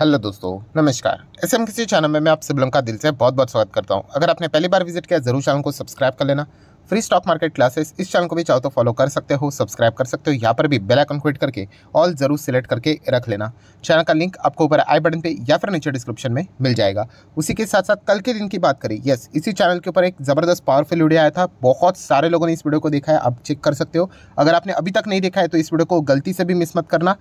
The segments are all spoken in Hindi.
हेलो दोस्तों नमस्कार एस एम किसी चैनल में मैं आप सिबलम का दिल से बहुत बहुत स्वागत करता हूं अगर आपने पहली बार विजिट किया जरूर चैनल को सब्सक्राइब कर लेना फ्री स्टॉक मार्केट क्लासेस इस चैनल को भी चाहो तो फॉलो कर सकते हो सब्सक्राइब कर सकते हो यहाँ पर भी बेल आइकन क्विट करके ऑल जरूर सिलेक्ट करके रख लेना चैनल का लिंक आपको ऊपर आई बटन पे या फिर नीचे डिस्क्रिप्शन में मिल जाएगा उसी के साथ साथ कल के दिन की बात करें यस इसी चैनल के ऊपर एक ज़बरदस्त पावरफुल वीडियो आया था बहुत सारे लोगों ने इस वीडियो को देखा है आप चेक कर सकते हो अगर आपने अभी तक नहीं देखा है तो इस वीडियो को गलती से भी मिस मत करना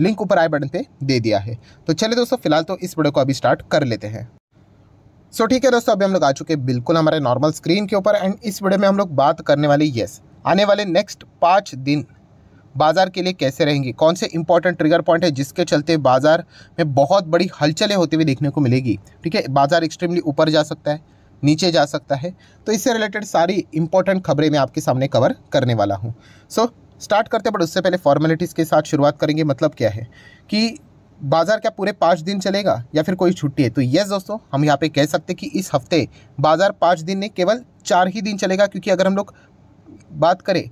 लिंक ऊपर आए बटन पे दे दिया है तो चलिए दोस्तों फिलहाल तो इस वीडियो को अभी स्टार्ट कर लेते हैं सो ठीक है दोस्तों अभी हम लोग आ चुके हैं बिल्कुल हमारे नॉर्मल स्क्रीन के ऊपर एंड इस वीडियो में हम लोग बात करने वाले येस आने वाले नेक्स्ट पाँच दिन बाज़ार के लिए कैसे रहेंगे कौन से इंपॉर्टेंट ट्रिगर पॉइंट है जिसके चलते बाज़ार में बहुत बड़ी हलचलें होती हुई देखने को मिलेगी ठीक है बाज़ार एक्सट्रीमली ऊपर जा सकता है नीचे जा सकता है तो इससे रिलेटेड सारी इंपॉर्टेंट खबरें मैं आपके सामने कवर करने वाला हूँ सो so, स्टार्ट करते हैं बट उससे पहले फॉर्मेलिटीज़ के साथ शुरुआत करेंगे मतलब क्या है कि बाज़ार क्या पूरे पाँच दिन चलेगा या फिर कोई छुट्टी है तो यस दोस्तों हम यहाँ पे कह सकते हैं कि इस हफ्ते बाज़ार पाँच दिन ने केवल चार ही दिन चलेगा क्योंकि अगर हम लोग बात करें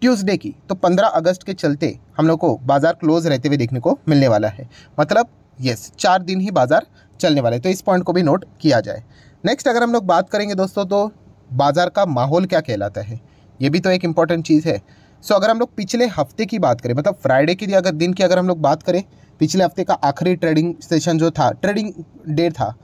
ट्यूसडे की तो पंद्रह अगस्त के चलते हम लोग को बाज़ार क्लोज रहते हुए देखने को मिलने वाला है मतलब यस चार दिन ही बाज़ार चलने वाला है तो इस पॉइंट को भी नोट किया जाए नेक्स्ट अगर हम लोग बात करेंगे दोस्तों तो बाज़ार का माहौल क्या कहलाता है ये भी तो एक इम्पॉर्टेंट चीज़ है सो अगर हम लोग पिछले हफ्ते की बात करें मतलब फ्राइडे की अगर दिन की अगर हम लोग बात करें पिछले हफ्ते का आखिरी ट्रेडिंग सेशन जो था ट्रेडिंग डे था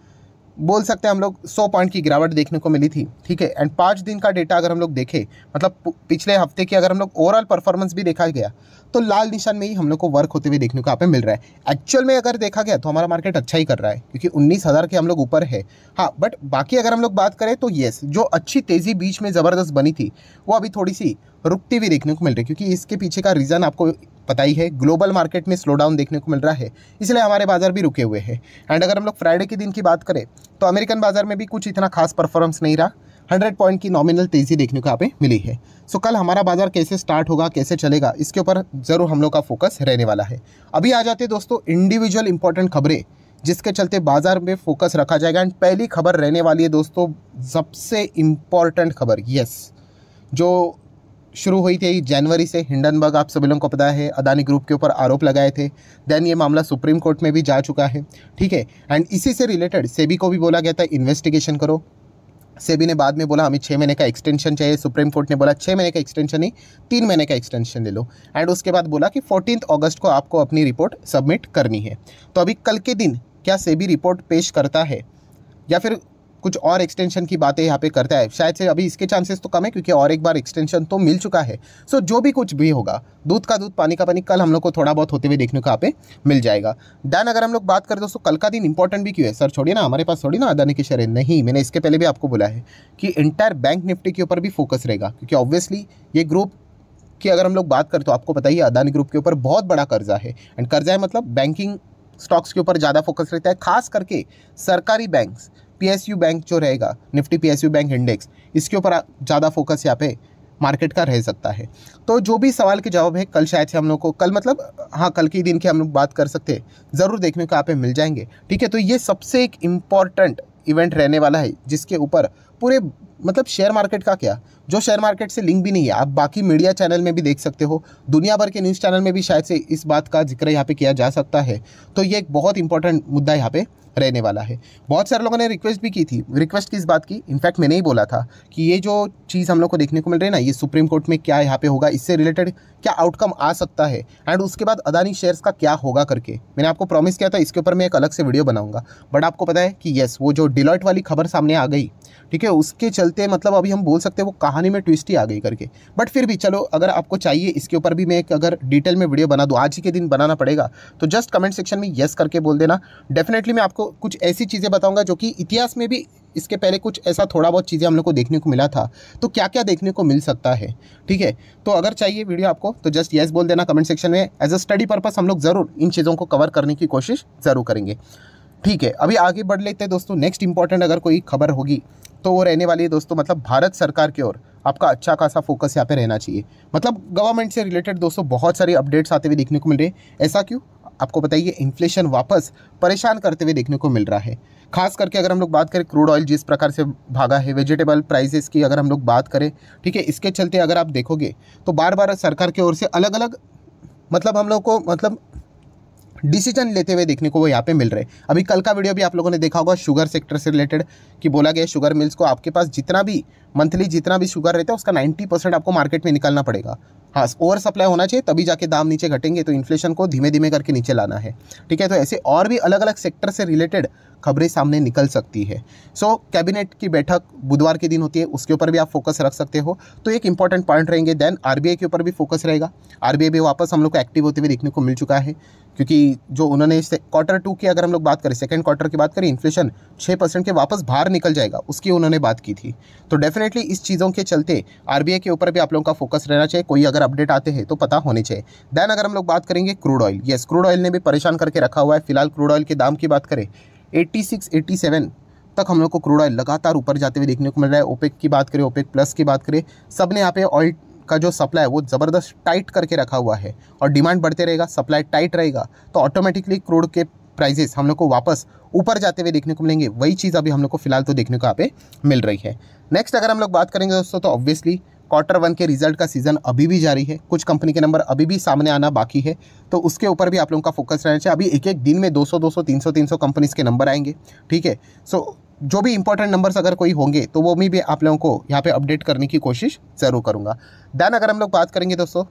बोल सकते हैं हम लोग 100 पॉइंट की गिरावट देखने को मिली थी ठीक है एंड पाँच दिन का डेटा अगर हम लोग देखें मतलब पिछले हफ्ते की अगर हम लोग ओवरऑल परफॉर्मेंस भी देखा गया तो लाल निशान में ही हम लोग को वर्क होते हुए देखने को यहाँ पे मिल रहा है एक्चुअल में अगर देखा गया तो हमारा मार्केट अच्छा ही कर रहा है क्योंकि उन्नीस हज़ार के हम लोग ऊपर है हाँ बट बाकी अगर हम लोग बात करें तो येस जो अच्छी तेज़ी बीच में ज़बरदस्त बनी थी वो अभी थोड़ी सी रुकती हुई देखने को मिल रही है क्योंकि इसके पीछे का रीज़न आपको पता ही है ग्लोबल मार्केट में स्लो डाउन देखने को मिल रहा है इसलिए हमारे बाजार भी रुके हुए हैं एंड अगर हम लोग फ्राइडे के दिन की बात करें तो अमेरिकन बाजार में भी कुछ इतना खास परफॉर्मेंस नहीं रहा हंड्रेड पॉइंट की नॉमिनल तेज़ी देखने को यहाँ पे मिली है सो कल हमारा बाजार कैसे स्टार्ट होगा कैसे चलेगा इसके ऊपर ज़रूर हम लोग का फोकस रहने वाला है अभी आ जाते दोस्तों इंडिविजुअल इंपॉर्टेंट खबरें जिसके चलते बाजार में फोकस रखा जाएगा एंड पहली खबर रहने वाली है दोस्तों सबसे इम्पॉर्टेंट खबर यस जो शुरू हुई थी जनवरी से हिंडनबर्ग आप सभी लोगों को पता है अदानी ग्रुप के ऊपर आरोप लगाए थे देन ये मामला सुप्रीम कोर्ट में भी जा चुका है ठीक है एंड इसी से रिलेटेड सेबी को भी बोला गया था इन्वेस्टिगेशन करो सेबी ने बाद में बोला हमें छः महीने का एक्सटेंशन चाहिए सुप्रीम कोर्ट ने बोला छः महीने का एक्सटेंशन नहीं तीन महीने का एक्सटेंशन ले लो एंड उसके बाद बोला कि फोर्टीन अगस्त को आपको अपनी रिपोर्ट सबमिट करनी है तो अभी कल के दिन क्या सेबी रिपोर्ट पेश करता है या फिर कुछ और एक्सटेंशन की बातें यहाँ पे करता है शायद से अभी इसके चांसेस तो कम है क्योंकि और एक बार एक्सटेंशन तो मिल चुका है सो जो भी कुछ भी होगा दूध का दूध पानी का पानी कल हम लोग को थोड़ा बहुत होते हुए देखने को यहाँ पे मिल जाएगा दैन अगर हम लोग बात करें दोस्तों कल का दिन इंपॉर्टेंट भी क्यों है सर छोड़िए ना हमारे पास थोड़ी ना अदानी की शरें नहीं मैंने इसके पहले भी आपको बोला है कि इंटायर बैंक निफ्टी के ऊपर भी फोकस रहेगा क्योंकि ऑब्वियसली ये ग्रुप की अगर हम लोग बात करें तो आपको पता ही अदानी ग्रुप के ऊपर बहुत बड़ा कर्जा है एंड कर्जा है मतलब बैंकिंग स्टॉक्स के ऊपर ज़्यादा फोकस रहता है खास करके सरकारी बैंक्स पीएसयू बैंक जो रहेगा निफ्टी पीएसयू बैंक इंडेक्स इसके ऊपर ज़्यादा फोकस यहाँ पे मार्केट का रह सकता है तो जो भी सवाल के जवाब है कल शायद से हम लोग को कल मतलब हाँ कल के दिन की हम लोग बात कर सकते हैं ज़रूर देखने को आप मिल जाएंगे ठीक है तो ये सबसे एक इम्पॉर्टेंट इवेंट रहने वाला है जिसके ऊपर पूरे मतलब शेयर मार्केट का क्या जो शेयर मार्केट से लिंक भी नहीं है आप बाकी मीडिया चैनल में भी देख सकते हो दुनिया भर के न्यूज़ चैनल में भी शायद से इस बात का जिक्र यहाँ पे किया जा सकता है तो ये एक बहुत इंपॉर्टेंट मुद्दा यहाँ पे रहने वाला है बहुत सारे लोगों ने रिक्वेस्ट भी की थी रिक्वेस्ट किस बात की इनफैक्ट मैंने ही बोला था कि ये जो चीज़ हम लोग को देखने को मिल रही है ना ये सुप्रीम कोर्ट में क्या यहाँ पे होगा इससे रिलेटेड क्या आउटकम आ सकता है एंड उसके बाद अदानी शेयर्स का क्या होगा करके मैंने आपको प्रॉमिस किया था इसके ऊपर मैं एक अलग से वीडियो बनाऊंगा बट आपको पता है कि येस वो जो डिलॉइट वाली खबर सामने आ गई ठीक है उसके चलते मतलब अभी हम बोल सकते हैं वो कहानी में ट्विस्ट ही आ गई करके बट फिर भी चलो अगर आपको चाहिए इसके ऊपर भी मैं एक अगर डिटेल में वीडियो बना दूँ आज ही के दिन बनाना पड़ेगा तो जस्ट कमेंट सेक्शन में येस करके बोल देना डेफिनेटली मैं आपको कुछ ऐसी चीज़ें बताऊँगा जो कि इतिहास में भी इसके पहले कुछ ऐसा थोड़ा बहुत चीज़ें हम लोग को देखने को मिला था तो क्या क्या देखने को मिल सकता है ठीक है तो अगर चाहिए वीडियो आपको तो जस्ट येस बोल देना कमेंट सेक्शन में एज अ स्टडी पर्पज़ हम लोग ज़रूर इन चीज़ों को कवर करने की कोशिश ज़रूर करेंगे ठीक है अभी आगे बढ़ लेते हैं दोस्तों नेक्स्ट इंपॉर्टेंट अगर कोई खबर होगी तो वो रहने वाली है दोस्तों मतलब भारत सरकार की ओर आपका अच्छा खासा फोकस यहाँ पे रहना चाहिए मतलब गवर्नमेंट से रिलेटेड दोस्तों बहुत सारी अपडेट्स आते हुए देखने को मिल रहे हैं ऐसा क्यों आपको बताइए इन्फ्लेशन वापस परेशान करते हुए देखने को मिल रहा है खास करके अगर हम लोग बात करें क्रूड ऑयल जिस प्रकार से भागा है वेजिटेबल प्राइसेस की अगर हम लोग बात करें ठीक है इसके चलते अगर आप देखोगे तो बार बार सरकार की ओर से अलग अलग मतलब हम लोग को मतलब डिसीजन लेते हुए देखने को वो यहाँ पे मिल रहे अभी कल का वीडियो भी आप लोगों ने देखा होगा शुगर सेक्टर से रिलेटेड कि बोला गया शुगर मिल्स को आपके पास जितना भी मंथली जितना भी शुगर रहता है उसका नाइन्टी आपको मार्केट में निकालना पड़ेगा हाँ ओवर सप्लाई होना चाहिए तभी जाके दाम नीचे घटेंगे तो इन्फ्लेशन को धीमे धीमे करके नीचे लाना है ठीक है तो ऐसे और भी अलग अलग सेक्टर से रिलेटेड खबरें सामने निकल सकती है सो so, कैबिनेट की बैठक बुधवार के दिन होती है उसके ऊपर भी आप फोकस रख सकते हो तो एक इंपॉर्टेंट पॉइंट रहेंगे देन आरबीआई के ऊपर भी फोकस रहेगा आरबीआई भी वापस हम लोग को एक्टिव होते हुए देखने को मिल चुका है क्योंकि जो उन्होंने क्वार्टर टू की अगर हम लोग बात करें सेकेंड क्वार्टर की बात करें इन्फ्लेशन छः परसेंट के वापस बाहर निकल जाएगा उसकी उन्होंने बात की थी तो डेफिनेटली इस चीज़ों के चलते आर के ऊपर भी आप लोगों का फोकस रहना चाहिए कोई अगर अगर अपडेट आते हैं तो पता होने चाहिए दैन अगर हम लोग बात करेंगे crude oil yes crude oil ने भी परेशान करके रखा हुआ है फिलहाल क्रूड ऑयल के दाम की बात करें एट्टी 87 तक हम लोग को क्रूड ऑयल लगातार ऊपर जाते हुए देखने को मिल रहा है ओपेक की बात करें ओपेक प्लस की बात करें सब ने यहाँ पे ऑयल का जो सप्लाई है वो ज़बरदस्त टाइट करके रखा हुआ है और डिमांड बढ़ते रहेगा सप्लाई टाइट रहेगा तो ऑटोमेटिकली क्रूड के प्राइजेस हम लोग को वापस ऊपर जाते हुए देखने को मिलेंगे वही चीज़ अभी हम लोग को फिलहाल तो देखने को यहाँ पे मिल रही है नेक्स्ट अगर हम लोग बात करेंगे दोस्तों तो ऑब्वियसली क्वार्टर वन के रिजल्ट का सीजन अभी भी जारी है कुछ कंपनी के नंबर अभी भी सामने आना बाकी है तो उसके ऊपर भी आप लोगों का फोकस रहना चाहिए अभी एक एक दिन में 200 200 300 300 कंपनीज के नंबर आएंगे ठीक है सो जो भी इंपॉर्टेंट नंबर्स अगर कोई होंगे तो वो भी आप लोगों को यहाँ पे अपडेट करने की कोशिश ज़रूर करूँगा दैन अगर हम लोग बात करेंगे दोस्तों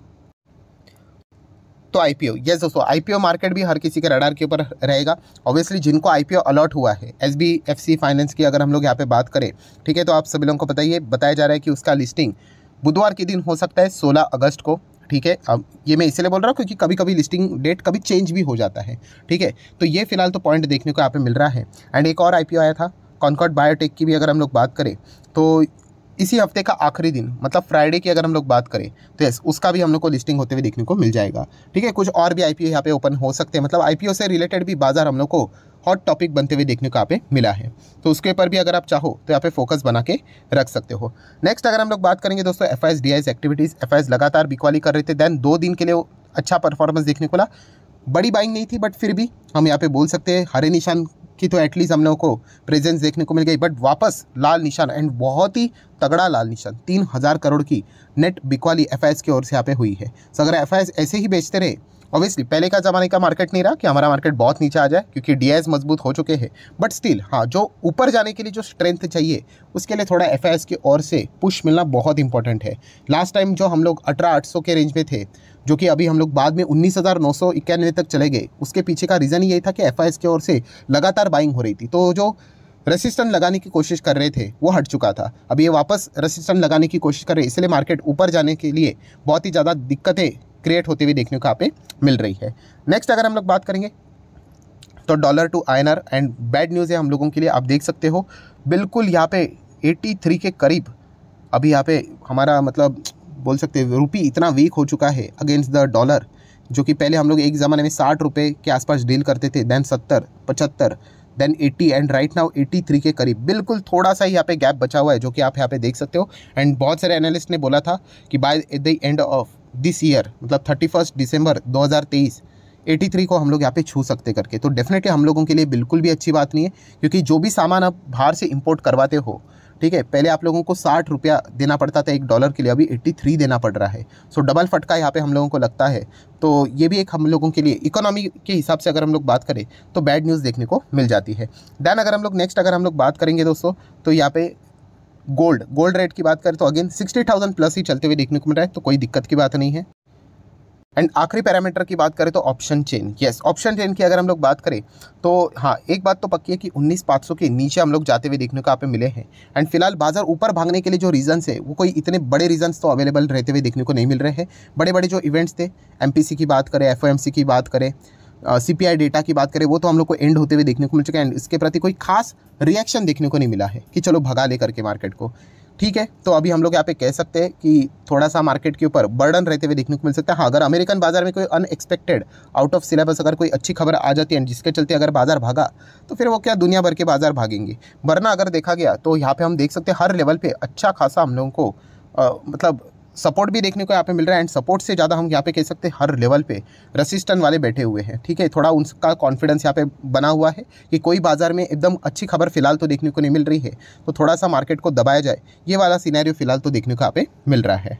तो आईपीओ यस दोस्तों आईपीओ मार्केट भी हर किसी के रडार के ऊपर रहेगा ऑब्वियसली जिनको आईपीओ अलॉट हुआ है S B F C finance की अगर हम लोग यहाँ पे बात करें ठीक है तो आप सभी लोगों को बताइए बताया जा रहा है कि उसका लिस्टिंग बुधवार के दिन हो सकता है सोलह अगस्त को ठीक है अब ये मैं इसलिए बोल रहा हूँ क्योंकि कभी कभी लिस्टिंग डेट कभी चेंज भी हो जाता है ठीक है तो ये फिलहाल तो पॉइंट देखने को यहाँ पे मिल रहा है एंड एक और आईपीओ आया था कॉन्कॉर्ड बायोटेक की भी अगर हम लोग बात करें तो इसी हफ्ते का आखिरी दिन मतलब फ्राइडे की अगर हम लोग बात करें तो यस उसका भी हम लोग को लिस्टिंग होते हुए देखने को मिल जाएगा ठीक है कुछ और भी आई पी यहाँ पे ओपन हो सकते हैं मतलब आई से रिलेटेड भी बाजार हम लोग को हॉट टॉपिक बनते हुए देखने को यहाँ पे मिला है तो उसके ऊपर भी अगर आप चाहो तो यहाँ पे फोकस बना के रख सकते हो नेक्स्ट अगर हम लोग बात करेंगे दोस्तों एफ आई एक्टिविटीज़ एफ लगातार बिकवाली कर रहे थे देन दो दिन के लिए अच्छा परफॉर्मेंस देखने को ला बड़ी बाइंग नहीं थी बट फिर भी हम यहाँ पे बोल सकते हैं हरे निशान की तो एटलीस्ट हम लोगों को प्रेजेंस देखने को मिल गई बट वापस लाल निशान एंड बहुत ही तगड़ा लाल निशान तीन हज़ार करोड़ की नेट बिकवाली एफ की ओर से यहाँ पे हुई है सो अगर एफ ऐसे ही बेचते रहे ऑब्वियसली पहले का ज़माने का मार्केट नहीं रहा कि हमारा मार्केट बहुत नीचे आ जाए क्योंकि डी मजबूत हो चुके हैं बट स्टिल हाँ जो ऊपर जाने के लिए जो स्ट्रेंथ चाहिए उसके लिए थोड़ा एफ की ओर से पुश मिलना बहुत इंपॉर्टेंट है लास्ट टाइम जो हम लोग अठारह आठ के रेंज में थे जो कि अभी हम लोग बाद में उन्नीस हज़ार नौ सौ इक्यानवे तक चले गए उसके पीछे का रीज़न यही था कि एफ की ओर से लगातार बाइंग हो रही थी तो जो रेसिस्टेंट लगाने की कोशिश कर रहे थे वो हट चुका था अब ये वापस रेसिस्टेंट लगाने की कोशिश कर रहे इसलिए मार्केट ऊपर जाने के लिए बहुत ही ज़्यादा दिक्कतें क्रिएट होती हुई देखने को यहाँ पे मिल रही है नेक्स्ट अगर हम लोग बात करेंगे तो dollar to INR and bad news है हम लोगों के लिए आप देख सकते हो बिल्कुल यहाँ पे 83 के करीब अभी यहाँ पे हमारा मतलब बोल सकते हैं रुपी इतना वीक हो चुका है अगेंस्ट द डॉलर जो कि पहले हम लोग एक ज़माने में साठ रुपये के आसपास डील करते थे दैन सत्तर पचहत्तर देन 80 एंड राइट नाउ 83 के करीब बिल्कुल थोड़ा सा यहाँ पे गैप बचा हुआ है जो कि आप यहाँ पे देख सकते हो एंड बहुत सारे एनालिस्ट ने बोला था कि by the end of this year मतलब थर्टी फर्स्ट दिसंबर 2023 83 को हम लोग यहाँ पे छू सकते करके तो डेफिनेटली हम लोगों के लिए बिल्कुल भी अच्छी बात नहीं है क्योंकि जो भी सामान आप बाहर से इंपोर्ट करवाते हो ठीक है पहले आप लोगों को साठ रुपया देना पड़ता था एक डॉलर के लिए अभी एट्टी थ्री देना पड़ रहा है सो डबल फटका यहाँ पे हम लोगों को लगता है तो ये भी एक हम लोगों के लिए इकोनॉमी के हिसाब से अगर हम लोग बात करें तो बैड न्यूज़ देखने को मिल जाती है दैन अगर हम लोग नेक्स्ट अगर हम लोग बात करेंगे दोस्तों तो यहाँ पे गोल्ड गोल्ड रेट की बात करें तो अगेन सिक्सटी थाउजेंड प्लस ही चलते हुए देखने को मिल रहा है तो कोई दिक्कत की बात नहीं है एंड आखिरी पैरामीटर की बात करें तो option chain yes option chain की अगर हम लोग बात करें तो हाँ एक बात तो पक्की है कि उन्नीस पाँच सौ के नीचे हम लोग जाते हुए देखने को आप मिले हैं एंड फिलहाल बाजार ऊपर भागने के लिए जो रीजन्स है वो कोई इतने बड़े रीजन्स तो अवेलेबल रहते हुए देखने को नहीं मिल रहे हैं बड़े बड़े जो इवेंट्स थे एम की बात करें एफ की बात करें सी पी आई डेटा की बात करें वो तो हम लोग को एंड होते हुए देखने को मिल चुका है एंड इसके प्रति कोई खास रिएक्शन देखने को नहीं मिला है कि चलो भगा ले करके मार्केट को ठीक है तो अभी हम लोग यहाँ पे कह सकते हैं कि थोड़ा सा मार्केट के ऊपर बर्डन रहते हुए देखने को मिल सकता है हाँ अगर अमेरिकन बाजार में कोई अनएक्सपेक्टेड आउट ऑफ सिलेबस अगर कोई अच्छी खबर आ जाती है जिसके चलते अगर बाजार भागा तो फिर वो क्या दुनिया भर के बाजार भागेंगे वरना अगर देखा गया तो यहाँ पर हम देख सकते हैं हर लेवल पर अच्छा खासा हम लोगों को आ, मतलब सपोर्ट भी देखने को यहाँ पे मिल रहा है एंड सपोर्ट से ज़्यादा हम यहाँ पे कह सकते हैं हर लेवल पे रेसिस्टेंट वाले बैठे हुए हैं ठीक है थोड़ा उनका कॉन्फिडेंस यहाँ पे बना हुआ है कि कोई बाजार में एकदम अच्छी खबर फिलहाल तो देखने को नहीं मिल रही है तो थोड़ा सा मार्केट को दबाया जाए ये वाला सीनारियो फिलहाल तो देखने को यहाँ पे मिल रहा है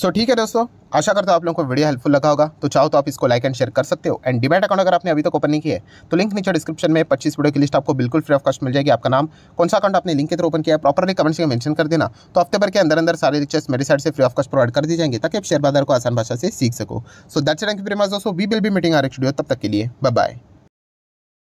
सो ठीक है दोस्तों आशा करता हूँ आप लोगों को वीडियो हेल्पफुल लगा होगा तो चाहो तो आप इसको लाइक एंड शेयर कर सकते हो एंड डिमेट अकाउंट अगर आपने अभी तक ओपन नहीं किया है तो लिंक नीचे डिस्क्रिप्शन में 25 वीडियो की लिस्ट आपको बिल्कुल फ्री ऑफ कॉस्ट मिल जाएगी आपका नाम कौन सा अकाउंट आपने लिंक के थ्रू ओपन किया है प्रॉपरली कमेंट्स में मेंशन कर देना तो हफ्ते भर के अंदर अंदर सारे रिचर्स मेरे साइड से फ्री ऑफ कॉस्ट प्रोवाइड कर दी जाएंगे ताकि आप शेयर बाजार को आसान भाषा से सीख सको so that's thank you very much दोस्तों we will be meeting R studio तब तक के लिए बाय